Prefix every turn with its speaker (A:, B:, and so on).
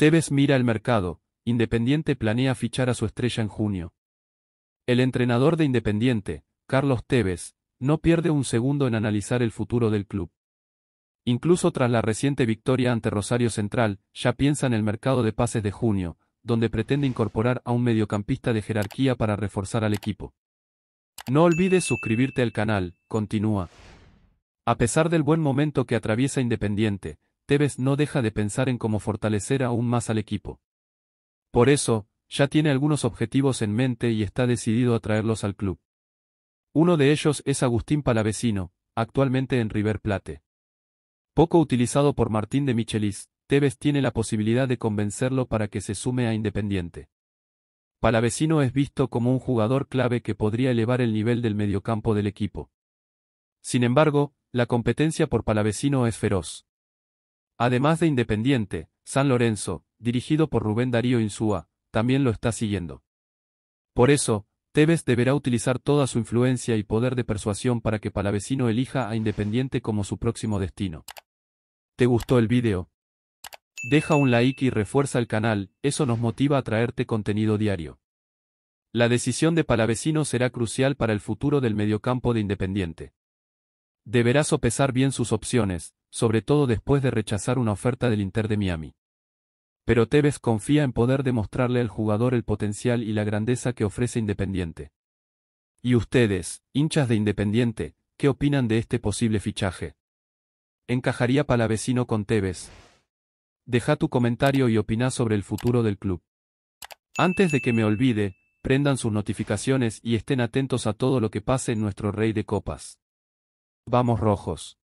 A: Tevez mira el mercado, Independiente planea fichar a su estrella en junio. El entrenador de Independiente, Carlos Tevez, no pierde un segundo en analizar el futuro del club. Incluso tras la reciente victoria ante Rosario Central, ya piensa en el mercado de pases de junio, donde pretende incorporar a un mediocampista de jerarquía para reforzar al equipo. No olvides suscribirte al canal, continúa. A pesar del buen momento que atraviesa Independiente, Tevez no deja de pensar en cómo fortalecer aún más al equipo. Por eso, ya tiene algunos objetivos en mente y está decidido a traerlos al club. Uno de ellos es Agustín Palavecino, actualmente en River Plate. Poco utilizado por Martín de Michelis, Tevez tiene la posibilidad de convencerlo para que se sume a Independiente. Palavecino es visto como un jugador clave que podría elevar el nivel del mediocampo del equipo. Sin embargo, la competencia por Palavecino es feroz. Además de Independiente, San Lorenzo, dirigido por Rubén Darío Insúa, también lo está siguiendo. Por eso, Tevez deberá utilizar toda su influencia y poder de persuasión para que Palavecino elija a Independiente como su próximo destino. ¿Te gustó el video? Deja un like y refuerza el canal, eso nos motiva a traerte contenido diario. La decisión de Palavecino será crucial para el futuro del mediocampo de Independiente. Deberá sopesar bien sus opciones, sobre todo después de rechazar una oferta del Inter de Miami. Pero Tevez confía en poder demostrarle al jugador el potencial y la grandeza que ofrece Independiente. ¿Y ustedes, hinchas de Independiente, qué opinan de este posible fichaje? ¿Encajaría Palavecino con Tevez? Deja tu comentario y opina sobre el futuro del club. Antes de que me olvide, prendan sus notificaciones y estén atentos a todo lo que pase en nuestro Rey de Copas. Vamos rojos.